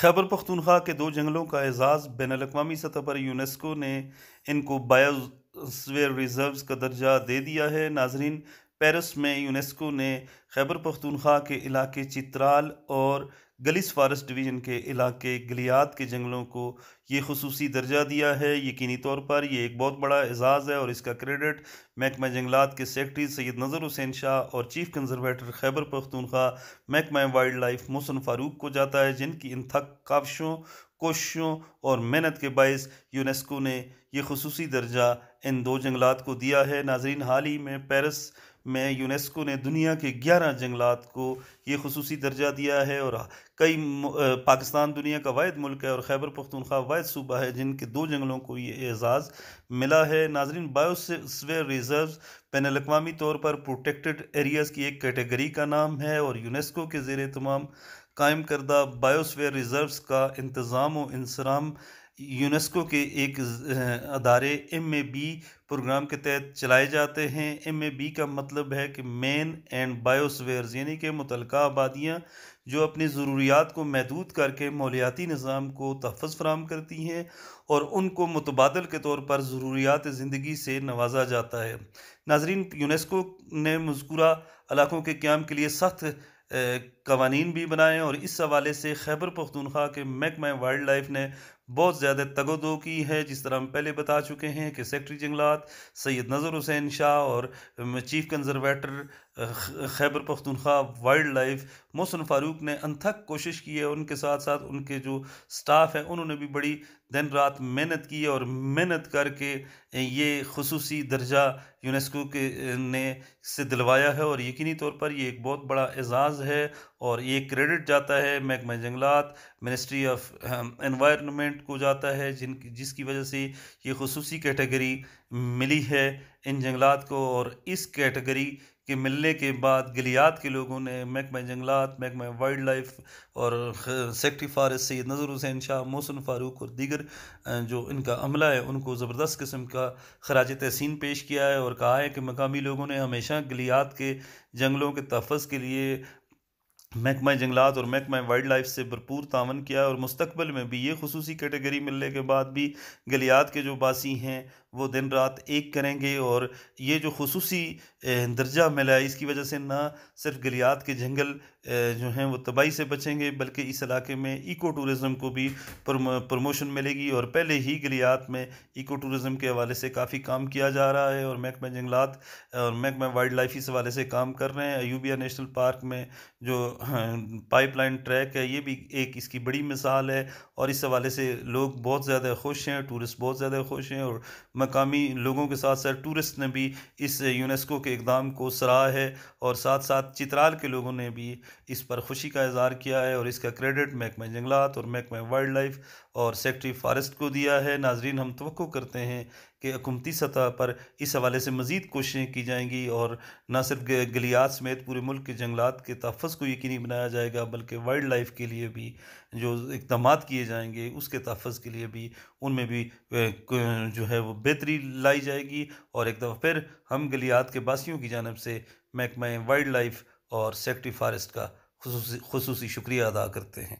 खैबर पख्तूनख्वा के दो जंगलों का एजाज़ बैन अवी सतह पर यूनेस्को ने इनको बायोस्वेयर रिज़र्व्स का दर्जा दे दिया है नाजरीन पेरिस में यूनेस्को ने खैबर पख्तूनख्वा के इलाके चित्राल और गलिस फारस डिवीज़न के इलाके गलियात के जंगलों को ये खसूस दर्जा दिया है यकीनी तौर पर यह एक बहुत बड़ा एजाज़ है और इसका क्रेडिट महकमा जंगलात के सेक्रटरी सैद नज़र हुसैन शाह और चीफ कंजर्वेटर खैबर पख्तूनख्वा महकमा वाइल्ड लाइफ मोहसन फ़ारूक को जाता है जिनकी इन थक काविशों कोशिशों और मेहनत के बायस यूनेस्को ने यह खसूस दर्जा इन दो जंगलात को दिया है नाजरीन हाल ही में पेरिस में यूनेस्को ने दुनिया के ग्यारह ग्यारह जंगलात को ये खसूस दर्जा दिया है और कई पाकिस्तान दुनिया का वाद मुल्क है और खैबर पख्तनख्वा वाद सूबा है जिनके दो जंगलों को ये एजाज़ मिला है नाजरीन बायोसवेयर रिजर्व बैन अवी तौर पर प्रोटेक्टेड एरियाज़ की एक कैटेगरी का नाम है और यूनेस्को के जेर तमाम कायम करदा बायोसवेयर रिजर्व का इंतज़ाम व इंसराम यूनेस्को के एक अदारे एम ए बी प्रोग्राम के तहत चलाए जाते हैं एम ए बी का मतलब है कि मेन एंड बायोसवेयर्स यानी कि मुतल आबादियाँ जो अपनी ज़रूरियात को महदूद करके मौलियाती निज़ाम को तहफ़ फ्राहम करती हैं और उनको मुतबादल के तौर पर ज़रूरियात ज़िंदगी से नवाजा जाता है नाजरीन यूनेस्को ने मजकूरा इलाकों के क्याम के लिए सख्त कवानीन भी बनाए और इस हवाले से खैबर पख्तूनख्वा के महकमा वाइल्ड लाइफ ने बहुत ज़्यादा तगदो की है जिस तरह हम पहले बता चुके हैं कि सेक्रेटरी जंगलात सैयद नज़र हुसैन शाह और chief conservator Khyber Pakhtunkhwa wildlife Mohsin Farooq ने अनथक कोशिश की है उनके साथ साथ उनके जो स्टाफ हैं उन्होंने भी बड़ी दिन रात मेहनत की है और मेहनत करके ये खसूस दर्जा यूनेस्को के ने से दिलवाया है और यकीनी तौर पर यह एक बहुत बड़ा एजाज़ है और ये क्रेडिट जाता है महकमा जंगलात मिनिस्ट्री ऑफ एनवायरनमेंट को जाता है जिन जिसकी वजह से ये खसूस कैटेगरी मिली है इन जंगलात को और इस कैटेगरी के मिलने के बाद गलियात के लोगों ने महकमा जंगलात महकमा वाइल्ड लाइफ और सेक्ट्री फारस सैद नज़र हुसैन शाह मोहसन फारूक और दीगर जो इनका अमला है उनको ज़बरदस्त किस्म का खराज तहसीन पेश किया है और कहा है कि मकामी लोगों ने हमेशा गलियात के जंगलों के तहफ़ के लिए महकमा जंगलात और महकमा वाइल्ड लाइफ से भरपूर तावन किया और मुस्तबिल में भी ये खसूसी कैटेगरी मिलने के बाद भी गलियात के जो बासी हैं वो दिन रात एक करेंगे और ये जो खसूसी दर्जा मिला है इसकी वजह से ना सिर्फ गलियात के जंगल जो हैं वो तबाही से बचेंगे बल्कि इस इलाके में इको टूरिज़म को भी प्रमोशन मिलेगी और पहले ही गलियात में इको टूरिज़म के हवाले से काफ़ी काम किया जा रहा है और महकमा जंगलात और महकमा वाइल्ड लाइफ इस हवाले से काम कर रहे हैं अयूबिया नेशनल पार्क में जो हाँ, पाइपलाइन ट्रैक है ये भी एक इसकी बड़ी मिसाल है और इस हवाले से लोग बहुत ज़्यादा खुश हैं टूरिस्ट बहुत ज़्यादा खुश हैं और मकामी लोगों के साथ साथ टूरिस्ट ने भी इस यूनेस्को के इकदाम को सराहा है और साथ साथ चित्राल के लोगों ने भी इस पर खुशी का इजहार किया है और इसका क्रेडिट महकमा जंगलात और महकमा वाइल्ड लाइफ और सेक्ट्री फॉरेस्ट को दिया है नाजरीन हम तो करते हैं कि हकूमती सतह पर इस हवाले से मज़ीद कोशिशें की जाएंगी और न सिर्फ गलियात समेत पूरे मुल्क के जंगलात के तहफ़ को यकीनी बनाया जाएगा बल्कि वाइल्ड लाइफ के लिए भी जो इकदाम किए जाएंगे उसके तहफ़ के लिए भी उनमें भी जो है वो बेहतरी लाई जाएगी और एक दफ़ा फिर हम गलियात के बासियों की जानब से महकमा वाइल्ड लाइफ और सेक्ट्री फ़ारेस्ट का खसूस शुक्रिया अदा करते हैं